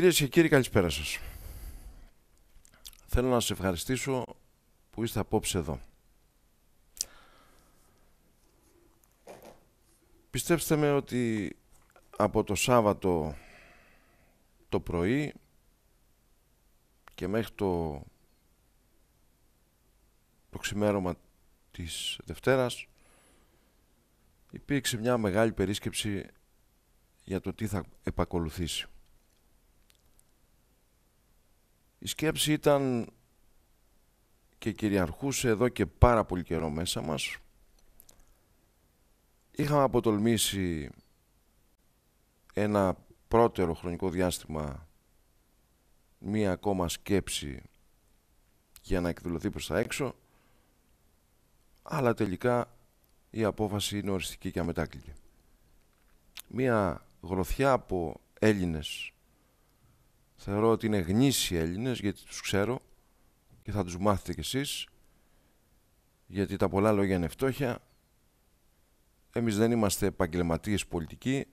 Κυρίες και κύριοι, καλησπέρα σας. Θέλω να σα ευχαριστήσω που είστε απόψε εδώ. Πιστέψτε με ότι από το Σάββατο το πρωί και μέχρι το, το ξημέρωμα της Δευτέρας υπήρξε μια μεγάλη περίσκεψη για το τι θα επακολουθήσει. Η σκέψη ήταν και κυριαρχούσε εδώ και πάρα πολύ καιρό μέσα μας. Είχαμε αποτολμήσει ένα πρώτερο χρονικό διάστημα μία ακόμα σκέψη για να εκδηλωθεί προς τα έξω, αλλά τελικά η απόφαση είναι οριστική και αμετάκλητη. Μία γροθιά από Έλληνες Θεωρώ ότι είναι γνήσιοι Έλληνες γιατί τους ξέρω και θα τους μάθετε κι εσείς γιατί τα πολλά λόγια είναι φτώχεια. Εμείς δεν είμαστε επαγγελματίες πολιτικοί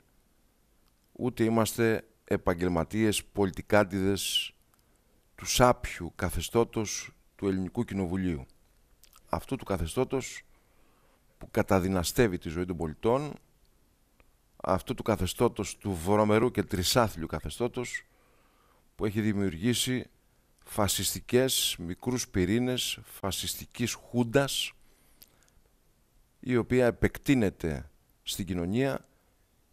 ούτε είμαστε επαγγελματίες πολιτικάντιδες του σάπιου καθεστώτος του ελληνικού κοινοβουλίου. Αυτού του καθεστώτος που καταδυναστεύει τη ζωή των πολιτών, αυτού του καθεστώτος του βρωμερού και τρισάθλιου καθεστώτος που έχει δημιουργήσει φασιστικές μικρούς πυρήνες φασιστικής χούντας η οποία επεκτείνεται στην κοινωνία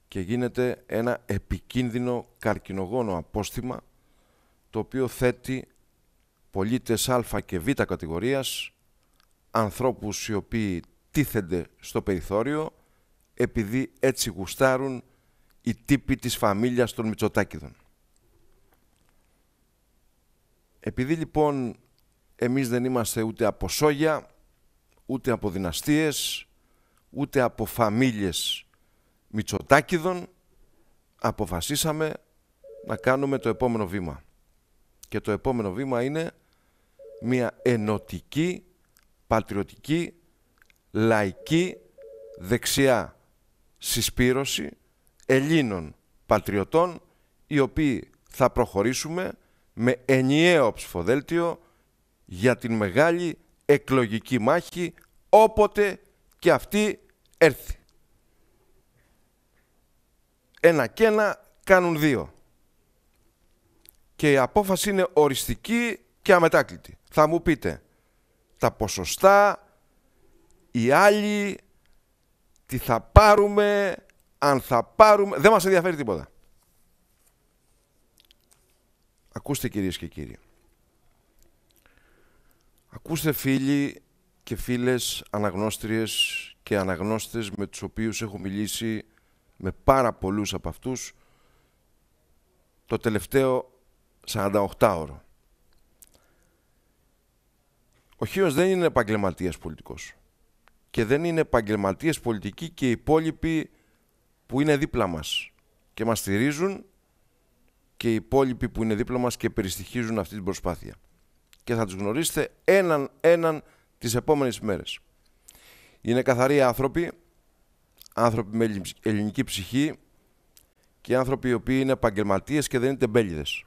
και γίνεται ένα επικίνδυνο καρκινογόνο απόστημα το οποίο θέτει πολίτες α και β κατηγορίας, ανθρώπους οι οποίοι τίθενται στο περιθώριο επειδή έτσι γουστάρουν οι τύποι της φαμίλιας των Μητσοτάκηδων. Επειδή λοιπόν εμείς δεν είμαστε ούτε από σόγια, ούτε από δυναστείες, ούτε από φαμίλιες Μητσοτάκηδων, αποφασίσαμε να κάνουμε το επόμενο βήμα. Και το επόμενο βήμα είναι μια ενωτική, πατριωτική, λαϊκή, δεξιά συσπήρωση Ελλήνων πατριωτών, οι οποίοι θα προχωρήσουμε με ενιαίο ψηφοδέλτιο για την μεγάλη εκλογική μάχη όποτε και αυτή έρθει. Ένα και ένα κάνουν δύο. Και η απόφαση είναι οριστική και αμετάκλητη. Θα μου πείτε, τα ποσοστά, οι άλλοι, τι θα πάρουμε, αν θα πάρουμε, δεν μας ενδιαφέρει τίποτα. Ακούστε κυρίες και κύριοι. Ακούστε φίλοι και φίλες αναγνώστριες και αναγνώστες με τους οποίους έχω μιλήσει με πάρα πολλούς από αυτούς το τελευταίο 48 ώρο. Ο Χίος δεν είναι επαγγελματίας πολιτικός και δεν είναι επαγγελματίας πολιτικοί και οι υπόλοιποι που είναι δίπλα μας και μας στηρίζουν και οι υπόλοιποι που είναι δίπλα μας και περιστοιχίζουν αυτή την προσπάθεια. Και θα τους γνωρίσετε έναν έναν τις επόμενες μέρες. Είναι καθαροί άνθρωποι, άνθρωποι με ελληνική ψυχή και άνθρωποι οι οποίοι είναι επαγγελματίες και δεν είναι τεμπέλιδες.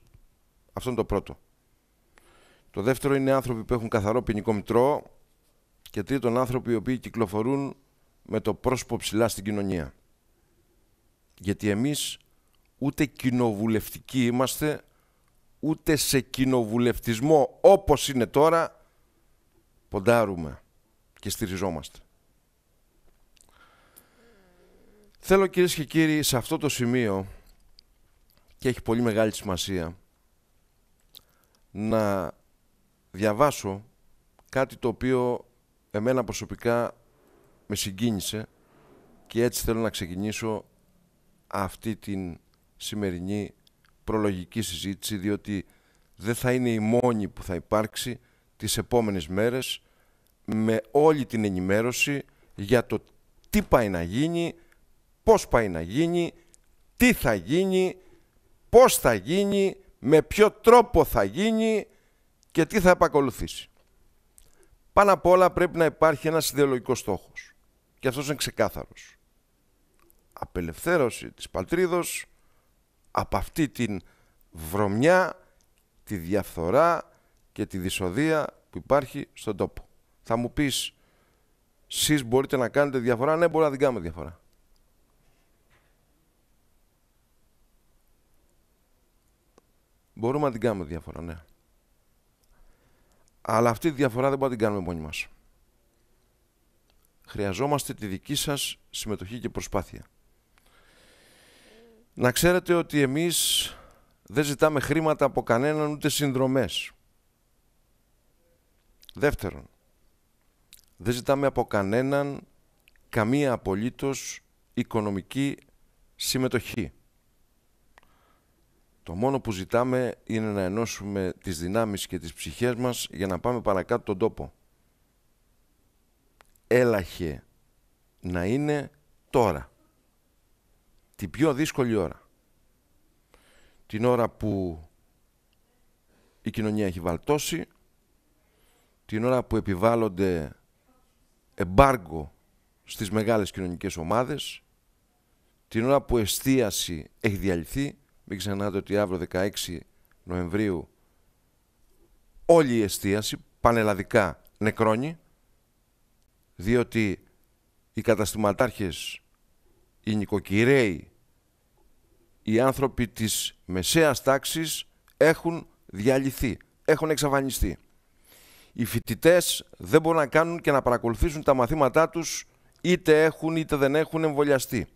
Αυτό είναι το πρώτο. Το δεύτερο είναι άνθρωποι που έχουν καθαρό ποινικό μητρό και τρίτον άνθρωποι οι οποίοι κυκλοφορούν με το πρόσωπο ψηλά στην κοινωνία. Γιατί εμείς ούτε κοινοβουλευτικοί είμαστε, ούτε σε κοινοβουλευτισμό όπως είναι τώρα, ποντάρουμε και στηριζόμαστε. Θέλω κυρίες και κύριοι σε αυτό το σημείο και έχει πολύ μεγάλη σημασία να διαβάσω κάτι το οποίο εμένα προσωπικά με συγκίνησε και έτσι θέλω να ξεκινήσω αυτή την σημερινή προλογική συζήτηση διότι δεν θα είναι η μόνη που θα υπάρξει τις επόμενες μέρες με όλη την ενημέρωση για το τι πάει να γίνει, πώς πάει να γίνει, τι θα γίνει, πώς θα γίνει, με ποιο τρόπο θα γίνει και τι θα επακολουθήσει. Πάνω απ' όλα πρέπει να υπάρχει ένας ιδεολογικός στόχος. Και αυτός είναι ξεκάθαρος. Απελευθέρωση της πατρίδος, από αυτή την βρωμιά, τη διαφθορά και τη δυσοδεία που υπάρχει στον τόπο. Θα μου πεις, εσείς μπορείτε να κάνετε διαφορά. Ναι, μπορούμε να την κάνουμε διαφορά. Μπορούμε να την κάνουμε διαφορά, ναι. Αλλά αυτή τη διαφορά δεν μπορούμε να την κάνουμε μόνοι μας. Χρειαζόμαστε τη δική σας συμμετοχή και προσπάθεια. Να ξέρετε ότι εμείς δεν ζητάμε χρήματα από κανέναν ούτε συνδρομές. Δεύτερον, δεν ζητάμε από κανέναν καμία απολύτως οικονομική συμμετοχή. Το μόνο που ζητάμε είναι να ενώσουμε τις δυνάμεις και τις ψυχές μας για να πάμε παρακάτω τον τόπο. Έλαχε να είναι τώρα την πιο δύσκολη ώρα. Την ώρα που η κοινωνία έχει βαλτώσει, την ώρα που επιβάλλονται εμπάργκο στις μεγάλες κοινωνικές ομάδες, την ώρα που εστίαση έχει διαλυθεί, μην ξεχνάτε ότι αύριο 16 Νοεμβρίου όλη η εστίαση πανελλαδικά νεκρώνει, διότι οι καταστηματάρχες οι νοικοκυρέοι, οι άνθρωποι της μεσαίας τάξης έχουν διαλυθεί, έχουν εξαφανιστεί. Οι φοιτητές δεν μπορούν να κάνουν και να παρακολουθήσουν τα μαθήματά τους είτε έχουν είτε δεν έχουν εμβολιαστεί.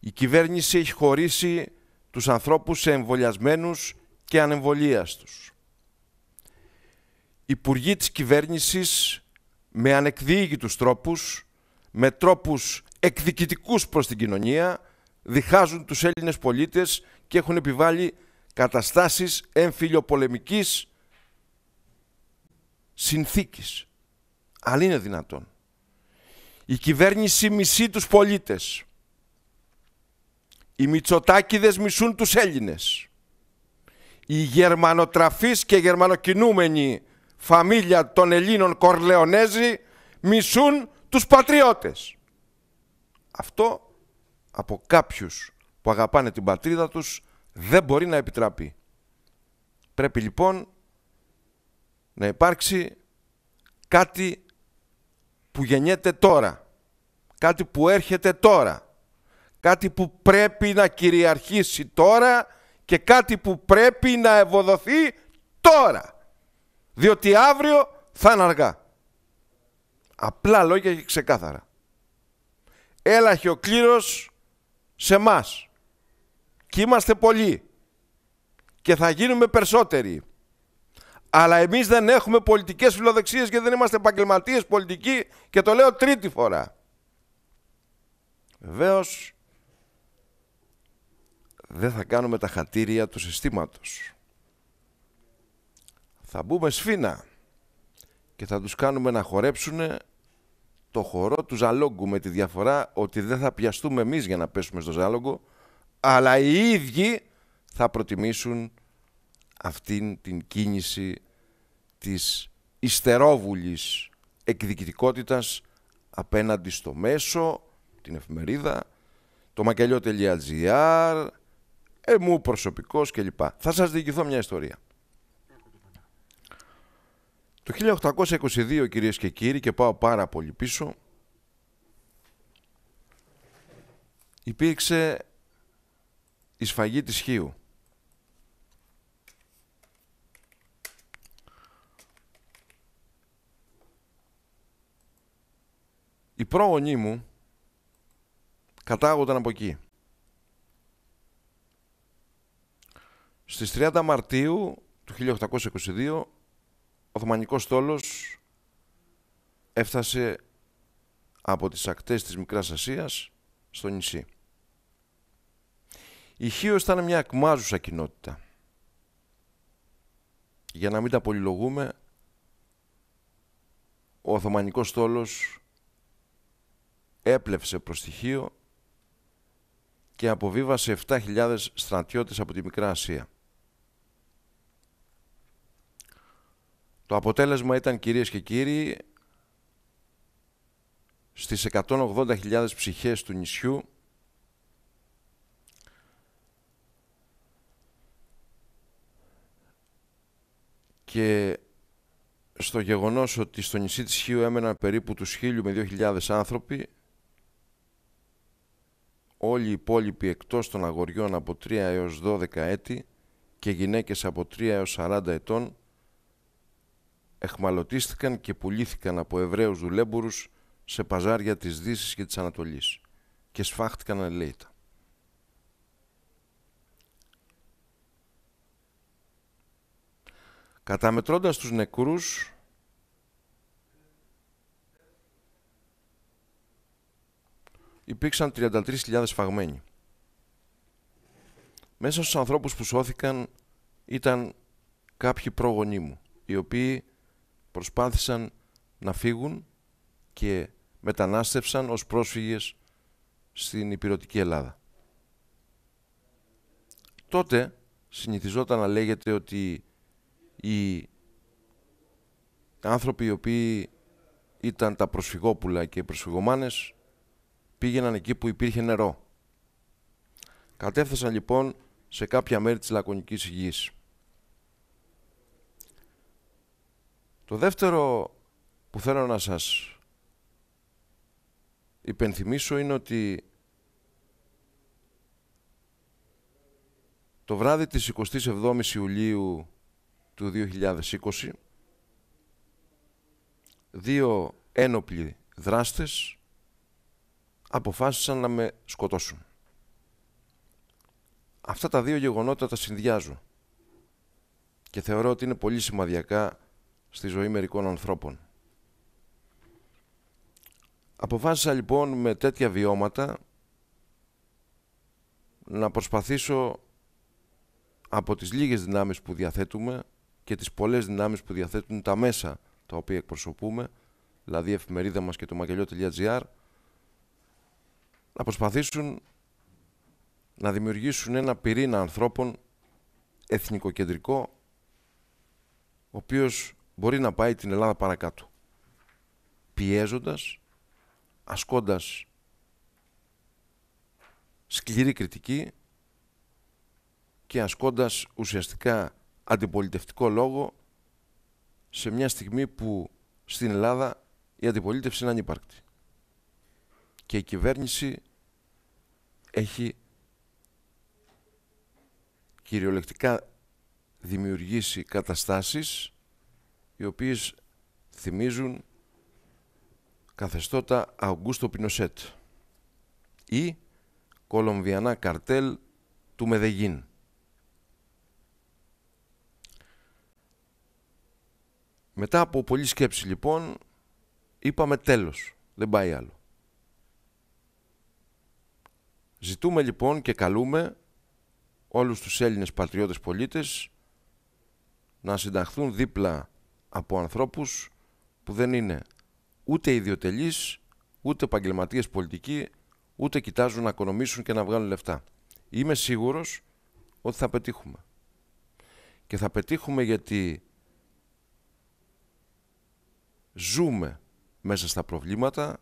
Η κυβέρνηση έχει χωρίσει τους ανθρώπους σε εμβολιασμένους και ανεμβολίαστους. Η υπουργοί της κυβέρνησης με ανεκδίγητους τρόπους με τρόπους εκδικητικούς προς την κοινωνία, διχάζουν τους Έλληνες πολίτες και έχουν επιβάλει καταστάσεις εμφυλιοπολεμικής συνθήκης. Αλλά είναι δυνατόν. Η κυβέρνηση μισεί τους πολίτες. Οι Μητσοτάκηδες μισούν τους Έλληνες. Οι γερμανοτραφείς και γερμανοκινούμενη φαμίλια των Ελλήνων Κορλεονέζη μισούν τους πατριώτες. Αυτό από κάποιους που αγαπάνε την πατρίδα τους δεν μπορεί να επιτραπεί. Πρέπει λοιπόν να υπάρξει κάτι που γεννιέται τώρα, κάτι που έρχεται τώρα, κάτι που πρέπει να κυριαρχήσει τώρα και κάτι που πρέπει να ευοδοθεί τώρα, διότι αύριο θα είναι αργά. Απλά λόγια και ξεκάθαρα. Έλαχε ο κλήρος σε μας. Και είμαστε πολλοί. Και θα γίνουμε περισσότεροι. Αλλά εμείς δεν έχουμε πολιτικές φιλοδεξίες και δεν είμαστε επαγγελματίες πολιτικοί και το λέω τρίτη φορά. Βεβαίως δεν θα κάνουμε τα χατήρια του συστήματος. Θα μπούμε σφίνα και θα τους κάνουμε να χορέψουν το χορό του Ζαλόγκου με τη διαφορά ότι δεν θα πιαστούμε εμείς για να πέσουμε στο Ζάλογκο αλλά οι ίδιοι θα προτιμήσουν αυτήν την κίνηση της ιστερόβουλης εκδικητικότητας απέναντι στο μέσο, την εφημερίδα, το μακελιό.gr, εμού προσωπικός κλπ. Θα σας διηγηθώ μια ιστορία. Το 1822 κυρίες και κύριοι και πάω πάρα πολύ πίσω υπήρξε η σφαγή της Χίου. Οι πρόγονοί μου κατάγονταν από εκεί. Στις 30 Μαρτίου του 1822 ο Οθωμανικός στόλος έφτασε από τις ακτές της Μικράς Ασίας στο νησί. Η Χίος ήταν μια ακμάζουσα κοινότητα. Για να μην τα πολυλογούμε, ο Οθωμανικός στόλος έπλευσε προς τη Χίο και αποβίβασε 7.000 στρατιώτες από τη Μικρά Ασία. Το αποτέλεσμα ήταν κυρίες και κύριοι στις 180.000 ψυχές του νησιού και στο γεγονός ότι στο νησί της Χίου έμεναν περίπου τους 1.000 με 2.000 άνθρωποι όλοι οι υπόλοιποι εκτός των αγοριών από 3 έως 12 έτη και γυναίκες από 3 έως 40 ετών εχμαλωτίστηκαν και πουλήθηκαν από Εβραίους δουλέμπορους σε παζάρια της Δύσης και της Ανατολής και σφάχτηκαν ελέητα. Καταμετρώντας τους νεκρούς, υπήρξαν 33.000 σφαγμένοι. Μέσα στους ανθρώπους που σώθηκαν ήταν κάποιοι πρόγονοί μου, οι οποίοι προσπάθησαν να φύγουν και μετανάστευσαν ως πρόσφυγες στην υπηρετική Ελλάδα. Τότε συνηθιζόταν να λέγεται ότι οι άνθρωποι οι οποίοι ήταν τα προσφυγόπουλα και οι προσφυγομάνες πήγαιναν εκεί που υπήρχε νερό. Κατέφθασαν λοιπόν σε κάποια μέρη της Λακωνικής Υγείας. Το δεύτερο που θέλω να σας υπενθυμίσω είναι ότι το βράδυ της 27ης Ιουλίου του 2020 δύο ένοπλοι δράστες αποφάσισαν να με σκοτώσουν. Αυτά τα δύο γεγονότα τα συνδυάζω και θεωρώ ότι είναι πολύ σημαδιακά στη ζωή μερικών ανθρώπων. Αποφάσισα λοιπόν με τέτοια βιώματα να προσπαθήσω από τις λίγες δυνάμεις που διαθέτουμε και τις πολλές δυνάμεις που διαθέτουν τα μέσα τα οποία εκπροσωπούμε, δηλαδή η εφημερίδα μας και το μακελιό.gr, να προσπαθήσουν να δημιουργήσουν ένα πυρήνα ανθρώπων εθνικοκεντρικό, ο οποίος μπορεί να πάει την Ελλάδα παρακάτω. Πιέζοντας, ασκώντας σκληρή κριτική και ασκώντας ουσιαστικά αντιπολιτευτικό λόγο σε μια στιγμή που στην Ελλάδα η αντιπολίτευση είναι ανύπαρκτη. Και η κυβέρνηση έχει κυριολεκτικά δημιουργήσει καταστάσεις οι οποίες θυμίζουν καθεστώτα Αουγκούστο Πινοσέτ ή κολομβιανά καρτέλ του Μεδεγίν. Μετά από πολλή σκέψη λοιπόν είπαμε τέλος, δεν πάει άλλο. Ζητούμε λοιπόν και καλούμε όλους τους Έλληνες πατριώτες πολίτες να συνταχθούν δίπλα από ανθρώπους που δεν είναι ούτε ιδιωτελείς, ούτε επαγγελματίες πολιτικοί, ούτε κοιτάζουν να οικονομήσουν και να βγάλουν λεφτά. Είμαι σίγουρος ότι θα πετύχουμε. Και θα πετύχουμε γιατί ζούμε μέσα στα προβλήματα,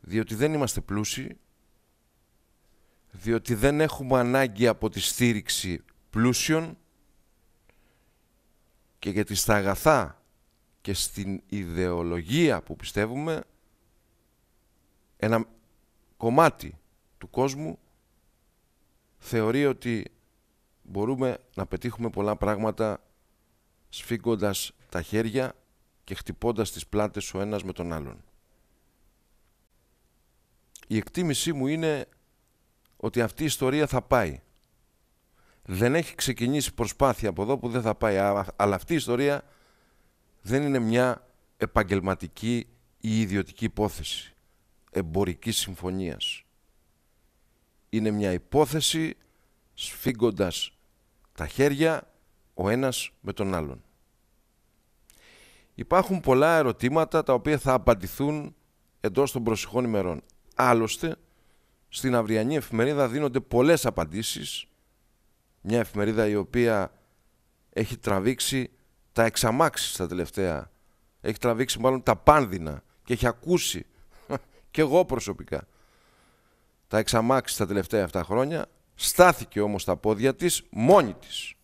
διότι δεν είμαστε πλούσιοι, διότι δεν έχουμε ανάγκη από τη στήριξη πλούσιων, και γιατί στα αγαθά και στην ιδεολογία που πιστεύουμε ένα κομμάτι του κόσμου θεωρεί ότι μπορούμε να πετύχουμε πολλά πράγματα σφίγγοντας τα χέρια και χτυπώντας τις πλάτες ο ένας με τον άλλον. Η εκτίμησή μου είναι ότι αυτή η ιστορία θα πάει δεν έχει ξεκινήσει προσπάθεια από εδώ που δεν θα πάει. Αλλά αυτή η ιστορία δεν είναι μια επαγγελματική ή ιδιωτική υπόθεση εμπορικής συμφωνίας. Είναι μια υπόθεση σφίγγοντας τα χέρια ο ένας με τον άλλον. Υπάρχουν πολλά ερωτήματα τα οποία θα απαντηθούν εντός των προσεχών ημερών. Άλλωστε, στην αυριανή εφημερίδα δίνονται πολλές απαντήσεις μια εφημερίδα η οποία έχει τραβήξει τα εξαμάξεις στα τελευταία. Έχει τραβήξει μάλλον τα πάνδυνα και έχει ακούσει και εγώ προσωπικά τα εξαμάξεις στα τελευταία αυτά χρόνια. Στάθηκε όμως τα πόδια της μόνη της.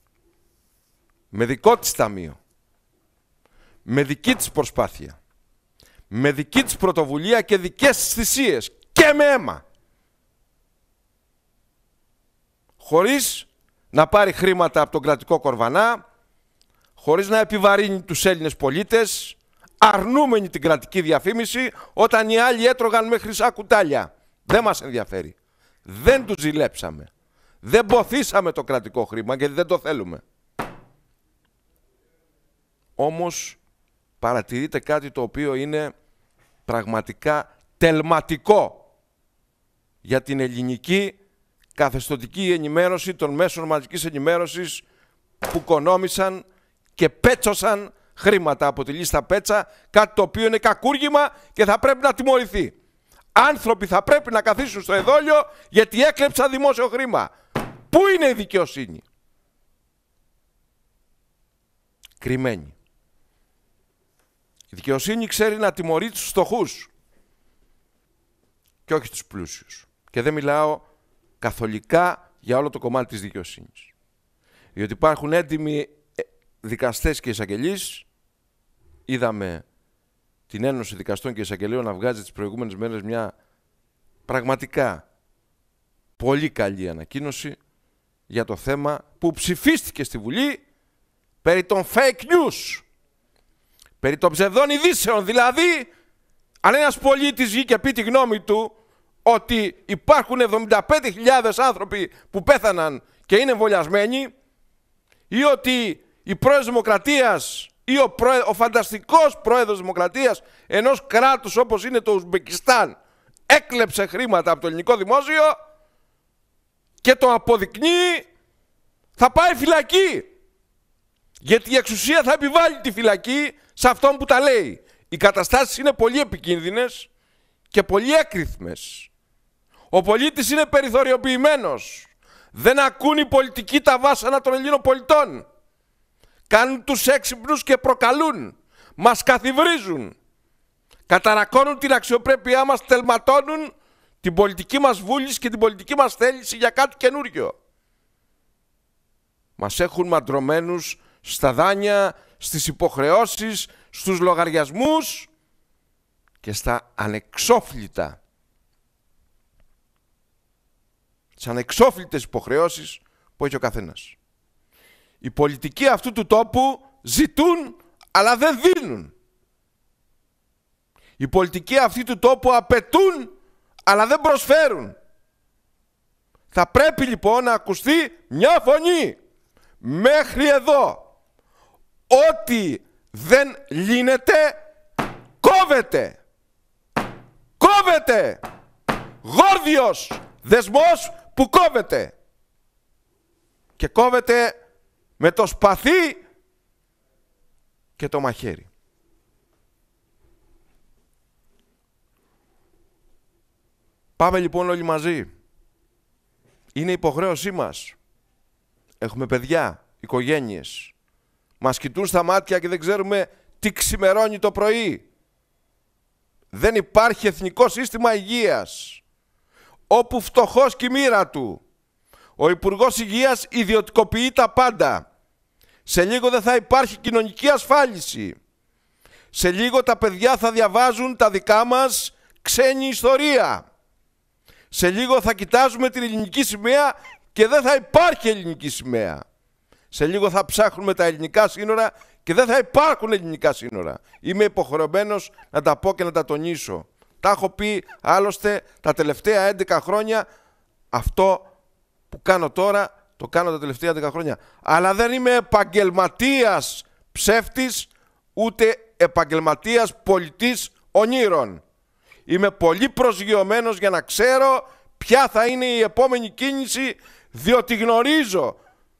Με δικό της ταμείο. Με δική της προσπάθεια. Με δική της πρωτοβουλία και δικές της θυσίες. Και με αίμα. Χωρίς να πάρει χρήματα από τον κρατικό κορβανά, χωρίς να επιβαρύνει τους Έλληνες πολίτες, αρνούμενοι την κρατική διαφήμιση, όταν οι άλλοι έτρωγαν με χρυσά κουτάλια. Δεν μας ενδιαφέρει. Δεν τους ζηλέψαμε. Δεν ποθήσαμε το κρατικό χρήμα γιατί δεν το θέλουμε. Όμως παρατηρείτε κάτι το οποίο είναι πραγματικά τελματικό για την ελληνική καθεστωτική ενημέρωση των μέσων μαζικής ενημέρωσης που κονόμησαν και πέτσωσαν χρήματα από τη λίστα πέτσα, κάτι το οποίο είναι κακούργημα και θα πρέπει να τιμωρηθεί. Άνθρωποι θα πρέπει να καθίσουν στο εδόλιο γιατί έκλεψαν δημόσιο χρήμα. Πού είναι η δικαιοσύνη. Κρυμμένη. Η δικαιοσύνη ξέρει να τιμωρεί τους φτωχούς και όχι τους πλούσιους. Και δεν μιλάω καθολικά για όλο το κομμάτι της δικαιοσύνης. Διότι υπάρχουν έντιμοι ε, δικαστές και εισαγγελείς. Είδαμε την Ένωση Δικαστών και Εισαγγελίων να βγάζει τις προηγούμενες μέρες μια πραγματικά πολύ καλή ανακοίνωση για το θέμα που ψηφίστηκε στη Βουλή περί των fake news. Περί των ψευδών ειδήσεων. Δηλαδή, αν ένας πολίτης βγει και πει τη γνώμη του ότι υπάρχουν 75.000 άνθρωποι που πέθαναν και είναι εμβολιασμένοι ή ότι η πρόεδρος Δημοκρατίας ή ο, ο φανταστικός πρόεδρος Δημοκρατίας ενός κράτους όπως είναι το Ουσμπεκιστάν έκλεψε χρήματα από το ελληνικό δημόσιο και το αποδεικνύει θα πάει φυλακή. Γιατί η εξουσία θα επιβάλλει τη φυλακή σε αυτόν που τα λέει. Οι καταστάσεις είναι πολύ επικίνδυνες και πολύ έκριθμες. Ο πολίτης είναι περιθωριοποιημένος. Δεν ακούν οι πολιτικοί τα βάσανα των Ελλήνων πολιτών. Κάνουν τους έξυπνους και προκαλούν. Μας καθιβρίζουν. Καταρακώνουν την αξιοπρέπειά μας, τελματώνουν την πολιτική μας βούληση και την πολιτική μας θέληση για κάτι καινούριο. Μας έχουν μαντρωμένους στα δάνεια, στις υποχρεώσεις, στους λογαριασμούς και στα ανεξόφλητα τις ανεξόφλητες υποχρεώσεις που έχει ο καθένας. Οι πολιτικοί αυτού του τόπου ζητούν αλλά δεν δίνουν. Οι πολιτικοί αυτού του τόπου απαιτούν αλλά δεν προσφέρουν. Θα πρέπει λοιπόν να ακουστεί μια φωνή μέχρι εδώ. Ό,τι δεν λύνεται κόβεται. Κόβεται. Γόρδιος δεσμός που κόβεται. Και κόβεται με το σπαθί και το μαχαίρι. Πάμε λοιπόν όλοι μαζί. Είναι υποχρέωσή μας. Έχουμε παιδιά, οικογένειες. Μας κοιτούν στα μάτια και δεν ξέρουμε τι ξημερώνει το πρωί. Δεν υπάρχει εθνικό σύστημα υγείας όπου φτωχός και μοίρα του. Ο Υπουργός Υγείας ιδιωτικοποιεί τα πάντα. Σε λίγο δεν θα υπάρχει κοινωνική ασφάλιση. Σε λίγο τα παιδιά θα διαβάζουν τα δικά μας ξένη ιστορία. Σε λίγο θα κοιτάζουμε την ελληνική σημαία και δεν θα υπάρχει ελληνική σημαία. Σε λίγο θα ψάχνουμε τα ελληνικά σύνορα και δεν θα υπάρχουν ελληνικά σύνορα. Είμαι υποχρεωμένος να τα πω και να τα τονίσω. Τα έχω πει άλλωστε τα τελευταία 11 χρόνια αυτό που κάνω τώρα το κάνω τα τελευταία 11 χρόνια. Αλλά δεν είμαι επαγγελματίας ψεύτης ούτε επαγγελματίας πολιτής ονείρων. Είμαι πολύ προσγειωμένος για να ξέρω ποια θα είναι η επόμενη κίνηση διότι γνωρίζω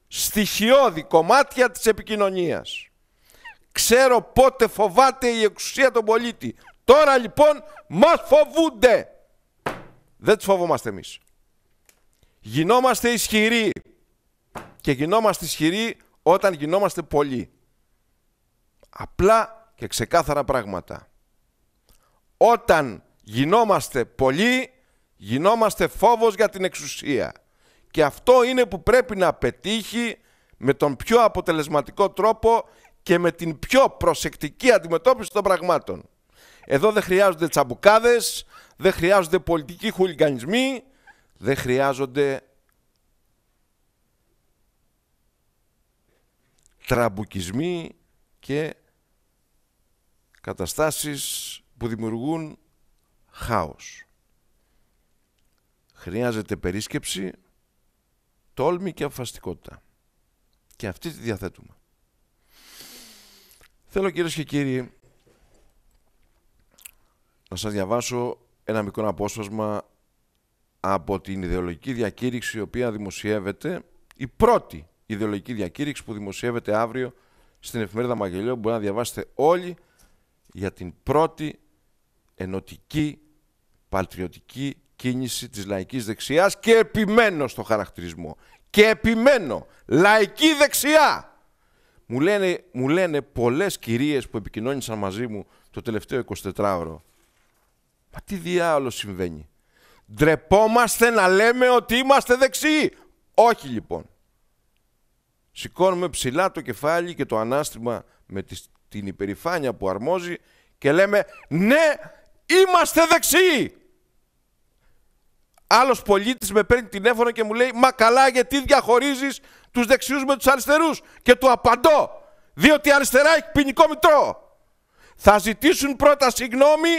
στοιχειώδη κομμάτια της επικοινωνίας. Ξέρω πότε φοβάται η εξουσία των πολίτη. Τώρα λοιπόν μας φοβούνται. Δεν τους φοβόμαστε εμείς. Γινόμαστε ισχυροί. Και γινόμαστε ισχυροί όταν γινόμαστε πολλοί. Απλά και ξεκάθαρα πράγματα. Όταν γινόμαστε πολλοί, γινόμαστε φόβος για την εξουσία. Και αυτό είναι που πρέπει να πετύχει με τον πιο αποτελεσματικό τρόπο και με την πιο προσεκτική αντιμετώπιση των πραγμάτων. Εδώ δεν χρειάζονται τσαμπουκάδες, δεν χρειάζονται πολιτικοί χουλικανισμοί, δεν χρειάζονται τραμπουκισμοί και καταστάσεις που δημιουργούν χάος. Χρειάζεται περίσκεψη, τόλμη και αποφασιστικότητα. Και αυτή τη διαθέτουμε. Θέλω κυρίες και κύριοι να σας διαβάσω ένα μικρό απόσπασμα από την ιδεολογική διακήρυξη η οποία δημοσιεύεται, η πρώτη ιδεολογική διακήρυξη που δημοσιεύεται αύριο στην εφημερίδα Μαγελίου, μπορεί να διαβάσετε όλοι για την πρώτη ενωτική πατριωτική κίνηση της λαϊκής δεξιάς και επιμένω στο χαρακτηρισμό. Και επιμένω, λαϊκή δεξιά. Μου λένε, μου λένε πολλές κυρίες που επικοινώνησαν μαζί μου το τελευταίο 24ωρο Μα τι διάολο συμβαίνει. Ντρεπόμαστε να λέμε ότι είμαστε δεξιοί. Όχι λοιπόν. Σηκώνουμε ψηλά το κεφάλι και το ανάστημα με την υπερηφάνεια που αρμόζει και λέμε ναι είμαστε δεξιοί. Άλλος πολίτης με παίρνει τηλέφωνο και μου λέει «Μα καλά γιατί διαχωρίζεις τους δεξιούς με τους αριστερούς» και του απαντώ «Διότι αριστερά έχει ποινικό μητρό». Θα ζητήσουν πρώτα συγγνώμη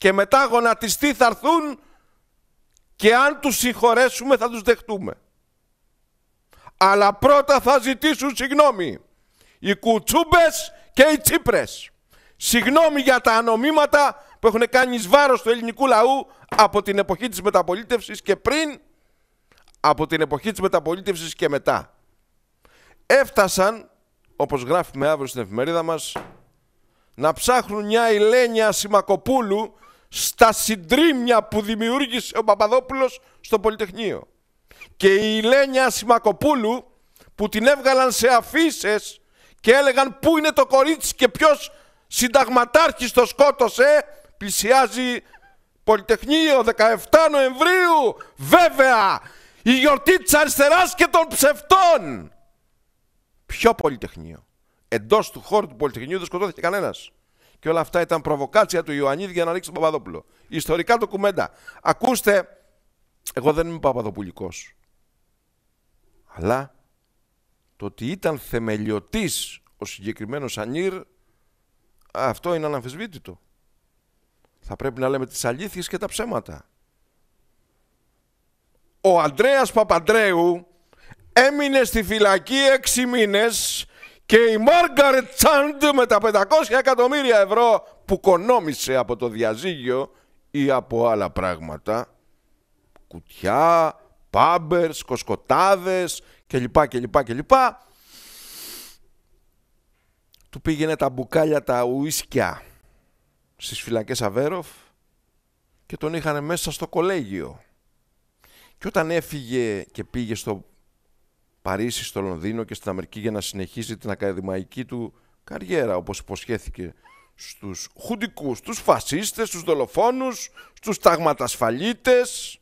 και μετά γονατιστεί θα έρθουν και αν τους συγχωρέσουμε θα τους δεχτούμε. Αλλά πρώτα θα ζητήσουν συγγνώμη. Οι κουτσούμπες και οι τσίπρες. Συγγνώμη για τα ανομήματα που έχουν κάνει εις βάρος του ελληνικού λαού από την εποχή της μεταπολίτευσης και πριν, από την εποχή της μεταπολίτευσης και μετά. Έφτασαν, όπως γράφουμε αύριο στην εφημερίδα μας, να ψάχνουν μια Ηλένια Σιμακοπούλου στα συντρίμια που δημιούργησε ο Παπαδόπουλος στο Πολυτεχνείο. Και η Λένια Σιμακοπούλου που την έβγαλαν σε αφήσεις και έλεγαν πού είναι το κορίτσι και ποιος συνταγματάρχης το σκότωσε, πλησιάζει Πολυτεχνείο 17 Νοεμβρίου, βέβαια, η γιορτή της αριστεράς και των ψευτών. Ποιο Πολυτεχνείο. Εντός του χώρου του Πολυτεχνείου δεν σκοτώθηκε κανένας. Και όλα αυτά ήταν προβοκάτσια του Ιωαννίδη για να ρίξει τον Παπαδόπουλο. Ιστορικά το κουμέντα. Ακούστε, εγώ δεν είμαι παπαδοπουλικός. Αλλά το ότι ήταν θεμελιωτής ο συγκεκριμένος Ανίρ, αυτό είναι αναμφισβήτητο. Θα πρέπει να λέμε τις αλήθειες και τα ψέματα. Ο Αντρέας Παπαντρέου έμεινε στη φυλακή έξι μήνες και η Μάργαρετ Τσάντ με τα 500 εκατομμύρια ευρώ που κονόμησε από το διαζύγιο ή από άλλα πράγματα, κουτιά, πάμπερς, κοσκοτάδες κλπ. Του πήγαινε τα μπουκάλια τα ουίσκια στις φυλακές Αβέροφ και τον είχαν μέσα στο κολέγιο. Και όταν έφυγε και πήγε στο Παρίσι, στο Λονδίνο και στην Αμερική για να συνεχίσει την ακαδημαϊκή του καριέρα, όπως υποσχέθηκε στους χουντικούς, στους φασίστες, στους δολοφόνους, στους ταγματασφαλίτες.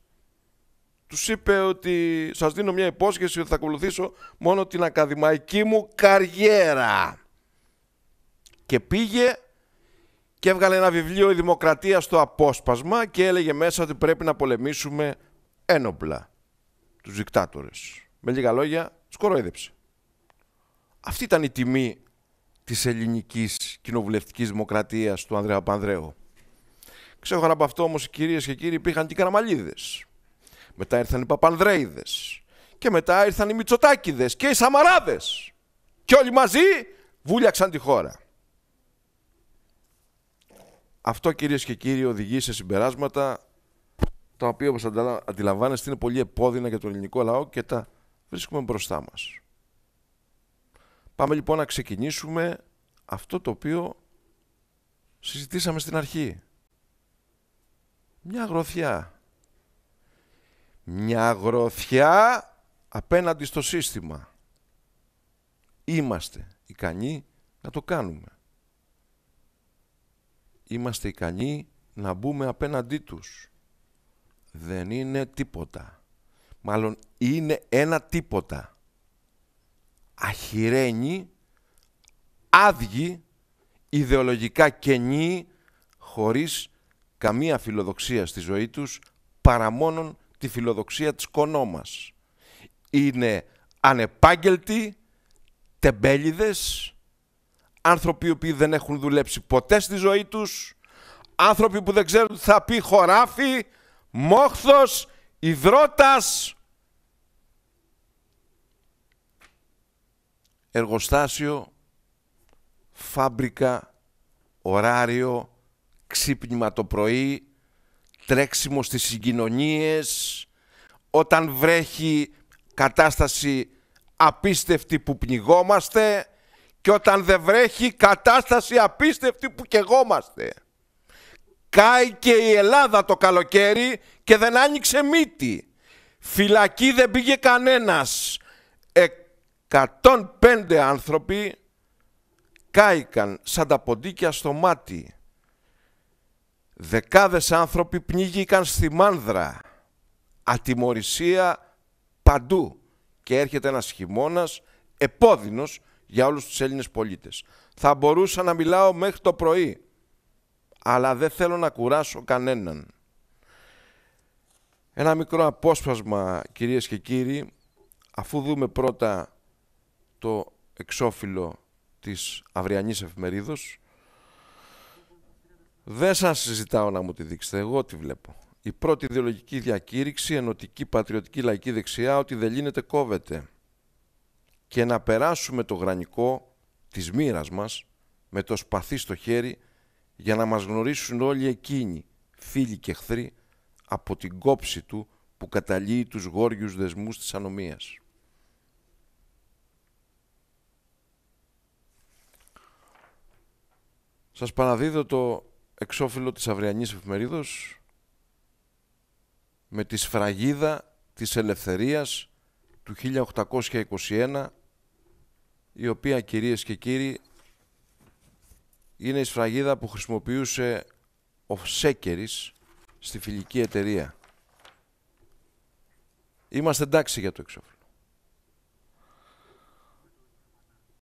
Τους είπε ότι σας δίνω μια υπόσχεση ότι θα ακολουθήσω μόνο την ακαδημαϊκή μου καριέρα. Και πήγε και έβγαλε ένα βιβλίο «Η Δημοκρατία στο απόσπασμα» και έλεγε μέσα ότι πρέπει να πολεμήσουμε ένοπλα τους δικτάτορες με λίγα λόγια, σκοροϊδέψε. Αυτή ήταν η τιμή της ελληνικής κοινοβουλευτικής δημοκρατίας του Ανδρέα Πανδρέου. Ξέχωρα από αυτό όμως οι κυρίες και κύριοι υπήρχαν και οι Καραμαλίδες. Μετά ήρθαν οι Παπανδρέιδες. Και μετά ήρθαν οι Μητσοτάκηδες και οι Σαμαράδες. Και όλοι μαζί βούλιαξαν τη χώρα. Αυτό κυρίες και κύριοι οδηγεί σε συμπεράσματα τα οποία όπως αντιλαμβάνεστε είναι πολύ επώδυνα για το ελληνικό λαό και τα βρίσκουμε μπροστά μας. Πάμε λοιπόν να ξεκινήσουμε αυτό το οποίο συζητήσαμε στην αρχή. Μια αγροθιά. Μια αγροθιά απέναντι στο σύστημα. Είμαστε ικανοί να το κάνουμε. Είμαστε ικανοί να μπούμε απέναντί τους. Δεν είναι τίποτα μάλλον είναι ένα τίποτα. Αχυρένη, άδειοι, ιδεολογικά κενή, χωρίς καμία φιλοδοξία στη ζωή τους, παρά μόνο τη φιλοδοξία της κονόμας. Είναι ανεπάγγελτοι, τεμπέλιδες, άνθρωποι που δεν έχουν δουλέψει ποτέ στη ζωή τους, άνθρωποι που δεν ξέρουν τι θα πει χωράφι, μόχθος Ιδρώτας εργοστάσιο, φάμπρικα, ωράριο, ξύπνημα το πρωί, τρέξιμο στις συγκοινωνίες, όταν βρέχει κατάσταση απίστευτη που πνιγόμαστε και όταν δεν βρέχει κατάσταση απίστευτη που κεγόμαστε και η Ελλάδα το καλοκαίρι και δεν άνοιξε μύτη. Φυλακή δεν πήγε κανένας. πέντε άνθρωποι κάηκαν σαν τα ποντίκια στο μάτι. Δεκάδες άνθρωποι πνίγηκαν στη μάνδρα. Ατιμορρησία παντού. Και έρχεται ένας χειμώνας επώδυνος για όλους τους Έλληνες πολίτες. Θα μπορούσα να μιλάω μέχρι το πρωί αλλά δεν θέλω να κουράσω κανέναν. Ένα μικρό απόσπασμα, κυρίες και κύριοι, αφού δούμε πρώτα το εξώφυλλο της αυριανής εφημερίδος, δεν σας συζητάω να μου τη δείξετε, εγώ τη βλέπω. Η πρώτη ιδεολογική διακήρυξη, ενωτική, πατριωτική, λαϊκή δεξιά, ότι δεν λύνεται, κόβεται. Και να περάσουμε το γρανικό της μοίρας μας, με το σπαθί στο χέρι, για να μας γνωρίσουν όλοι εκείνοι, φίλοι και εχθροί, από την κόψη του που καταλύει τους γόριους δεσμούς της ανομίας. Σας παραδίδω το εξώφυλλο της αυριανής εφημερίδος με τη σφραγίδα της ελευθερίας του 1821 η οποία κυρίες και κύριοι είναι η σφραγίδα που χρησιμοποιούσε ο Σέκερης στη φιλική εταιρεία. Είμαστε εντάξει για το εξώφυλλο.